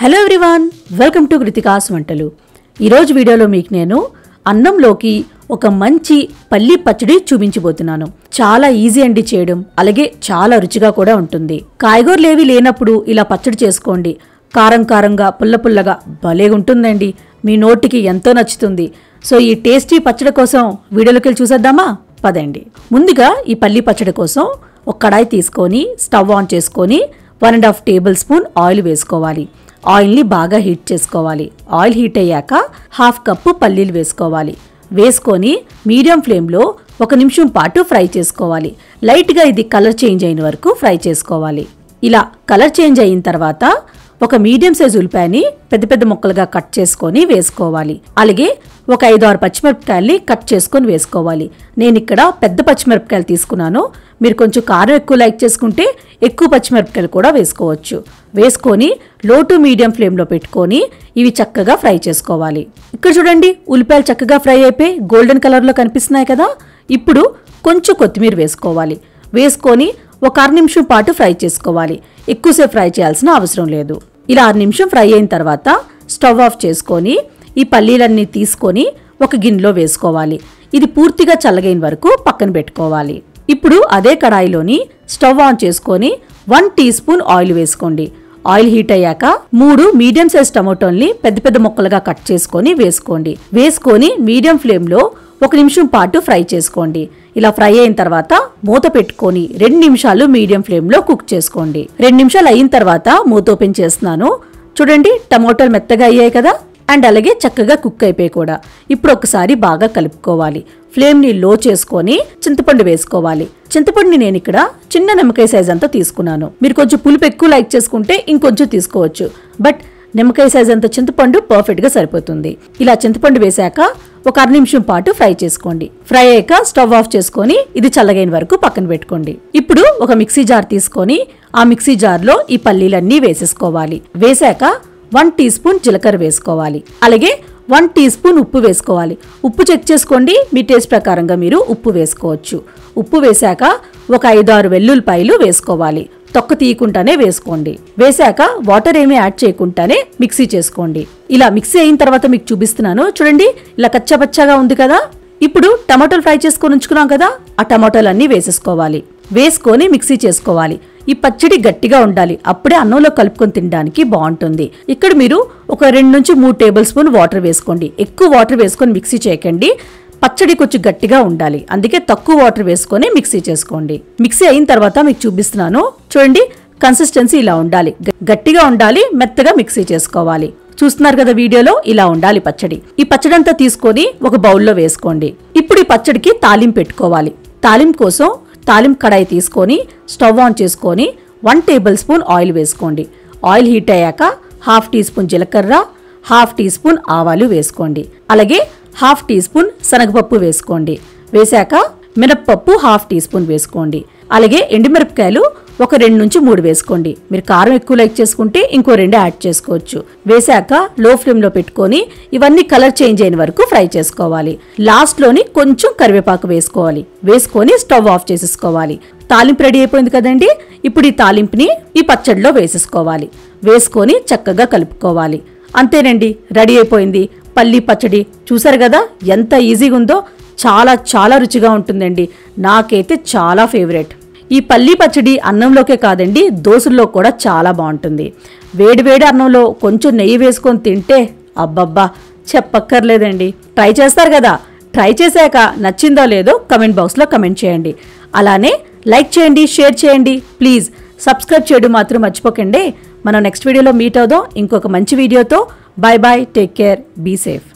hello everyone welcome to Kritika's వంటలు ఈరోజు వీడియోలో మీకు నేను అన్నంలోకి ఒక మంచి పల్లి పచ్చడి చూపించబోతున్నాను చాలా ఈజీ అండి చేయడం అలాగే చాలా రుచిగా కూడా ఉంటుంది కాయగూరలేవి లేనప్పుడు ఇలా పచ్చడి చేసుకోండి కారం కారంగా పుల్ల పుల్లగా భలే ఉంటుందండి మీ నోటికి ఎంతో నచ్చుతుంది సో ఈ టేస్టీ పచ్చడి కోసం వీడియోలోకి వెళ్ళి చూసేద్దామా పదండి ముందుగా ఈ పల్లి పచ్చడి కోసం ఒక కడాయి తీసుకొని స్టవ్ ఆన్ చేసుకొని one and half tablespoon oil వేసుకోవాలి ఆయిల్ని బాగా హీట్ చేసుకోవాలి ఆయిల్ హీట్ అయ్యాక హాఫ్ కప్పు పల్లీలు వేసుకోవాలి వేసుకొని మీడియం ఫ్లేమ్లో ఒక నిమిషం పాటు ఫ్రై చేసుకోవాలి లైట్గా ఇది కలర్ చేంజ్ అయిన వరకు ఫ్రై చేసుకోవాలి ఇలా కలర్ చేంజ్ అయిన తర్వాత ఒక మీడియం సైజ్ ఉల్లిపాయని పెద్ద పెద్ద ముక్కలుగా కట్ చేసుకొని వేసుకోవాలి అలాగే ఒక ఐదు ఆరు పచ్చిమిరపకాయల్ని కట్ చేసుకొని వేసుకోవాలి నేను ఇక్కడ పెద్ద పచ్చిమిరపకాయలు తీసుకున్నాను మీరు కొంచెం కారం ఎక్కువ లైక్ చేసుకుంటే ఎక్కువ పచ్చిమిరపకాయలు కూడా వేసుకోవచ్చు వేసుకొని లో టు మీడియం ఫ్లేమ్లో పెట్టుకొని ఇవి చక్కగా ఫ్రై చేసుకోవాలి ఇక్కడ చూడండి ఉల్లిపాయలు చక్కగా ఫ్రై అయిపోయి గోల్డెన్ కలర్లో కనిపిస్తున్నాయి కదా ఇప్పుడు కొంచెం కొత్తిమీర వేసుకోవాలి వేసుకొని ఒక అర నిమిషం పాటు ఫ్రై చేసుకోవాలి ఎక్కువసేపు ఫ్రై చేయాల్సిన అవసరం లేదు ఇలా ఆరు నిమిషం ఫ్రై అయిన తర్వాత స్టవ్ ఆఫ్ చేసుకొని ఈ పల్లీలన్నీ తీసుకొని ఒక గిన్నెలో వేసుకోవాలి ఇది పూర్తిగా చల్లగైన వరకు పక్కన పెట్టుకోవాలి ఇప్పుడు అదే కడాయిలోని స్టవ్ ఆన్ చేసుకొని వన్ టీ స్పూన్ ఆయిల్ వేసుకోండి ఆయిల్ హీట్ అయ్యాక మూడు మీడియం సైజ్ టమోటోల్ని పెద్ద పెద్ద ముక్కలుగా కట్ చేసుకొని వేసుకోండి వేసుకొని మీడియం ఫ్లేమ్లో ఒక నిమిషం పాటు ఫ్రై చేసుకోండి ఇలా ఫ్రై అయిన తర్వాత మూత పెట్టుకొని రెండు నిమిషాలు మీడియం ఫ్లేమ్లో కుక్ చేసుకోండి రెండు నిమిషాలు అయిన తర్వాత మూత ఓపెన్ చేస్తున్నాను చూడండి టమాటోలు మెత్తగా అయ్యాయి కదా అండ్ అలాగే చక్కగా కుక్ అయిపోయి కూడా ఇప్పుడు ఒకసారి బాగా కలుపుకోవాలి ఫ్లేమ్ని లో చేసుకొని చింతపండు వేసుకోవాలి చింతపండుని నేను ఇక్కడ చిన్న నిమ్మకాయ సైజ్ అంతా తీసుకున్నాను మీరు కొంచెం పులుపు ఎక్కువ లైక్ చేసుకుంటే ఇంకొంచెం తీసుకోవచ్చు బట్ నిమ్మకాయ సైజ్ అంత చింతపండు పర్ఫెక్ట్గా సరిపోతుంది ఇలా చింతపండు వేశాక ఒక అర నిమిషం పాటు ఫ్రై చేసుకోండి ఫ్రై అయ్యాక స్టవ్ ఆఫ్ చేసుకొని ఇది చల్లగైన వరకు పక్కన పెట్టుకోండి ఇప్పుడు ఒక మిక్సీ జార్ తీసుకొని ఆ మిక్సీ జార్లో ఈ పల్లీలన్నీ వేసేసుకోవాలి వేశాక వన్ టీ స్పూన్ జీలకర్ర వేసుకోవాలి అలాగే వన్ టీ స్పూన్ ఉప్పు వేసుకోవాలి ఉప్పు చెక్ చేసుకోండి మీ టేస్ట్ ప్రకారంగా మీరు ఉప్పు వేసుకోవచ్చు ఉప్పు వేశాక ఒక ఐదారు వెల్లుల్లిపాయలు వేసుకోవాలి తొక్క తీయకుండానే వేసుకోండి వేశాక వాటర్ ఏమీ యాడ్ చేయకుండానే మిక్సీ చేసుకోండి ఇలా మిక్సీ అయిన తర్వాత మీకు చూపిస్తున్నాను చూడండి ఇలా కచ్చపచ్చగా ఉంది కదా ఇప్పుడు టమాటోలు ఫ్రై చేసుకొని ఉంచుకున్నాం కదా ఆ టమాటోలు అన్నీ వేసేసుకోవాలి వేసుకొని మిక్సీ చేసుకోవాలి ఈ పచ్చడి గట్టిగా ఉండాలి అప్పుడే అన్నంలో కలుపుకొని తినడానికి బాగుంటుంది ఇక్కడ మీరు ఒక రెండు నుంచి మూడు టేబుల్ స్పూన్ వాటర్ వేసుకోండి ఎక్కువ వాటర్ వేసుకొని మిక్సీ చేయకండి పచ్చడి కొంచెం గట్టిగా ఉండాలి అందుకే తక్కువ వాటర్ వేసుకొని మిక్సీ చేసుకోండి మిక్సీ అయిన తర్వాత మీకు చూపిస్తున్నాను చూడండి కన్సిస్టెన్సీ ఇలా ఉండాలి గట్టిగా ఉండాలి మెత్తగా మిక్సీ చేసుకోవాలి చూస్తున్నారు కదా వీడియోలో ఇలా ఉండాలి పచ్చడి ఈ పచ్చడి అంతా తీసుకొని ఒక బౌల్లో వేసుకోండి ఇప్పుడు ఈ పచ్చడికి తాలింపు పెట్టుకోవాలి తాలింపు కోసం తాలింపు కడాయి తీసుకొని స్టవ్ ఆన్ చేసుకొని వన్ టేబుల్ స్పూన్ ఆయిల్ వేసుకోండి ఆయిల్ హీట్ అయ్యాక హాఫ్ టీ స్పూన్ జీలకర్ర హాఫ్ టీ స్పూన్ ఆవాలు వేసుకోండి అలాగే హాఫ్ టీ స్పూన్ శనగపప్పు వేసుకోండి వేశాక మినప్పప్పు హాఫ్ టీ స్పూన్ వేసుకోండి అలాగే ఎండుమిరపకాయలు ఒక రెండు నుంచి మూడు వేసుకోండి మీరు కారం ఎక్కువ లైక్ చేసుకుంటే ఇంకో రెండు యాడ్ చేసుకోవచ్చు వేశాక లో ఫ్లేమ్లో పెట్టుకొని ఇవన్నీ కలర్ చేంజ్ అయిన వరకు ఫ్రై చేసుకోవాలి లాస్ట్లోని కొంచెం కరివేపాకు వేసుకోవాలి వేసుకొని స్టవ్ ఆఫ్ చేసేసుకోవాలి తాలింపు రెడీ అయిపోయింది కదండి ఇప్పుడు ఈ తాలింపుని ఈ పచ్చడిలో వేసేసుకోవాలి వేసుకొని చక్కగా కలుపుకోవాలి అంతేనండి రెడీ అయిపోయింది పల్లి పచ్చడి చూసారు కదా ఎంత ఈజీగా ఉందో చాలా చాలా రుచిగా ఉంటుందండి నాకైతే చాలా ఫేవరెట్ ఈ పల్లీ పచ్చడి అన్నంలోకే కాదండి దోశల్లో కూడా చాలా బాగుంటుంది వేడివేడి అన్నంలో కొంచెం నెయ్యి వేసుకొని తింటే అబ్బబ్బా చెప్పక్కర్లేదండి ట్రై చేస్తారు కదా ట్రై చేశాక నచ్చిందో లేదో కమెంట్ బాక్స్లో కమెంట్ చేయండి అలానే లైక్ చేయండి షేర్ చేయండి ప్లీజ్ సబ్స్క్రైబ్ చేయడం మాత్రం మర్చిపోకండి మనం నెక్స్ట్ వీడియోలో మీట్ అవుదాం ఇంకొక మంచి వీడియోతో bye bye take care be safe